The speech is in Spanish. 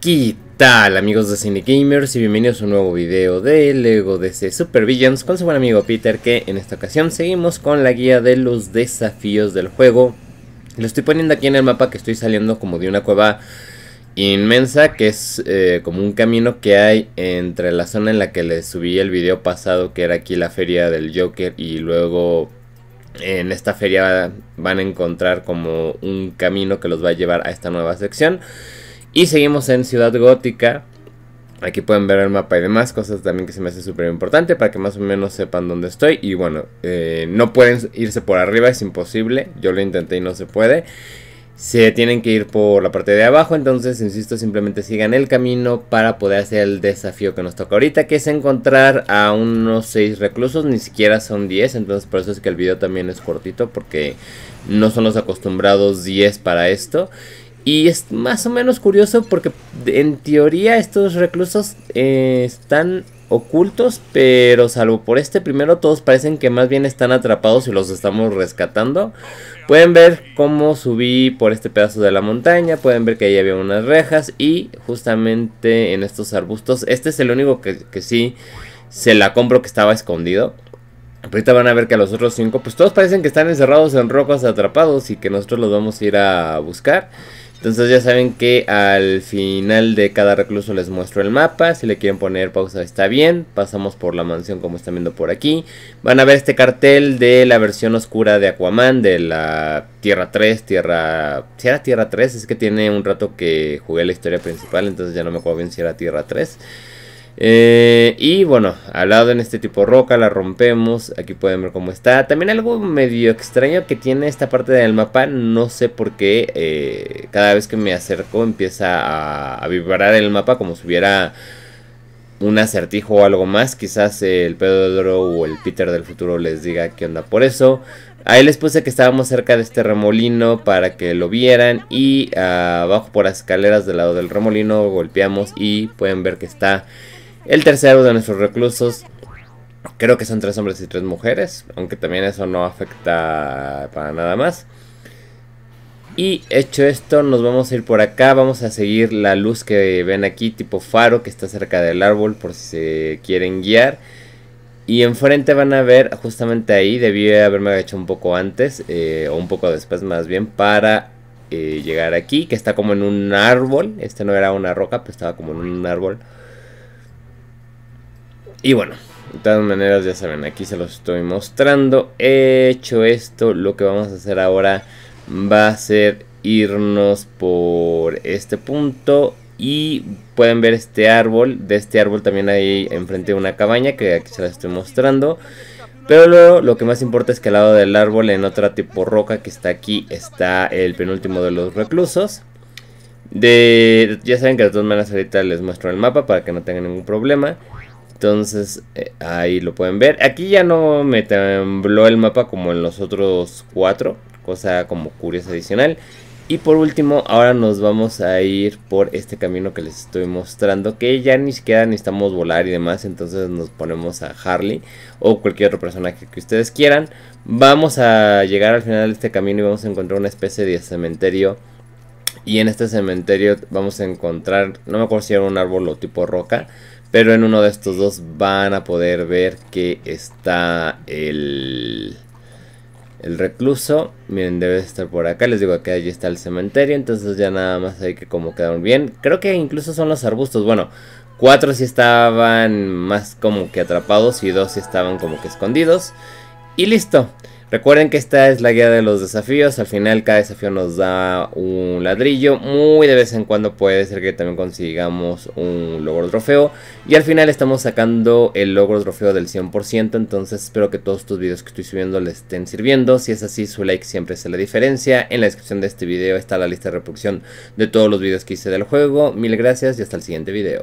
¿Qué tal amigos de Cinegamers y bienvenidos a un nuevo video de LEGO DC Super Villains con su buen amigo Peter que en esta ocasión seguimos con la guía de los desafíos del juego Lo estoy poniendo aquí en el mapa que estoy saliendo como de una cueva inmensa que es eh, como un camino que hay entre la zona en la que les subí el video pasado que era aquí la feria del Joker y luego en esta feria van a encontrar como un camino que los va a llevar a esta nueva sección y seguimos en Ciudad Gótica. Aquí pueden ver el mapa y demás cosas también que se me hace súper importante para que más o menos sepan dónde estoy. Y bueno, eh, no pueden irse por arriba, es imposible. Yo lo intenté y no se puede. Se tienen que ir por la parte de abajo, entonces insisto, simplemente sigan el camino para poder hacer el desafío que nos toca ahorita, que es encontrar a unos 6 reclusos, ni siquiera son 10, entonces por eso es que el video también es cortito, porque no son los acostumbrados 10 para esto. Y es más o menos curioso porque en teoría estos reclusos eh, están ocultos, pero salvo por este primero todos parecen que más bien están atrapados y los estamos rescatando. Pueden ver cómo subí por este pedazo de la montaña, pueden ver que ahí había unas rejas y justamente en estos arbustos, este es el único que, que sí se la compro que estaba escondido. Ahorita van a ver que a los otros cinco, pues todos parecen que están encerrados en rocas atrapados y que nosotros los vamos a ir a buscar. Entonces ya saben que al final de cada recluso les muestro el mapa. Si le quieren poner pausa está bien. Pasamos por la mansión como están viendo por aquí. Van a ver este cartel de la versión oscura de Aquaman. De la Tierra 3, Tierra... Si era Tierra 3, es que tiene un rato que jugué la historia principal. Entonces ya no me acuerdo bien si era Tierra 3. Eh, y bueno, al lado en este tipo roca la rompemos. Aquí pueden ver cómo está. También algo medio extraño que tiene esta parte del mapa. No sé por qué eh, cada vez que me acerco empieza a, vibrar el mapa como si hubiera un acertijo o algo más. Quizás el Pedro o el Peter del futuro les diga qué onda por eso. Ahí les puse que estábamos cerca de este remolino para que lo vieran y abajo por las escaleras del lado del remolino golpeamos y pueden ver que está el tercero de nuestros reclusos, creo que son tres hombres y tres mujeres, aunque también eso no afecta para nada más. Y hecho esto, nos vamos a ir por acá, vamos a seguir la luz que ven aquí, tipo faro que está cerca del árbol por si se quieren guiar. Y enfrente van a ver, justamente ahí, debí haberme hecho un poco antes, eh, o un poco después más bien, para eh, llegar aquí, que está como en un árbol. Este no era una roca, pero estaba como en un árbol y bueno, de todas maneras ya saben, aquí se los estoy mostrando. He hecho esto, lo que vamos a hacer ahora va a ser irnos por este punto y pueden ver este árbol. De este árbol también hay enfrente una cabaña que aquí se la estoy mostrando. Pero luego lo que más importa es que al lado del árbol, en otra tipo roca que está aquí, está el penúltimo de los reclusos. De, ya saben que de todas maneras ahorita les muestro el mapa para que no tengan ningún problema. Entonces, eh, ahí lo pueden ver. Aquí ya no me tembló el mapa como en los otros cuatro. Cosa como curiosa adicional. Y por último, ahora nos vamos a ir por este camino que les estoy mostrando. Que ya ni siquiera necesitamos volar y demás. Entonces nos ponemos a Harley o cualquier otro personaje que ustedes quieran. Vamos a llegar al final de este camino y vamos a encontrar una especie de cementerio. Y en este cementerio vamos a encontrar, no me acuerdo si era un árbol o tipo roca pero en uno de estos dos van a poder ver que está el, el recluso. Miren, debe estar por acá. Les digo que allí está el cementerio. Entonces ya nada más hay que como quedaron bien. Creo que incluso son los arbustos. Bueno, cuatro sí estaban más como que atrapados y dos sí estaban como que escondidos. Y listo. Recuerden que esta es la guía de los desafíos, al final cada desafío nos da un ladrillo, muy de vez en cuando puede ser que también consigamos un logro trofeo y al final estamos sacando el logro trofeo del 100%, entonces espero que todos estos videos que estoy subiendo les estén sirviendo, si es así su like siempre es la diferencia, en la descripción de este video está la lista de reproducción de todos los videos que hice del juego, mil gracias y hasta el siguiente video.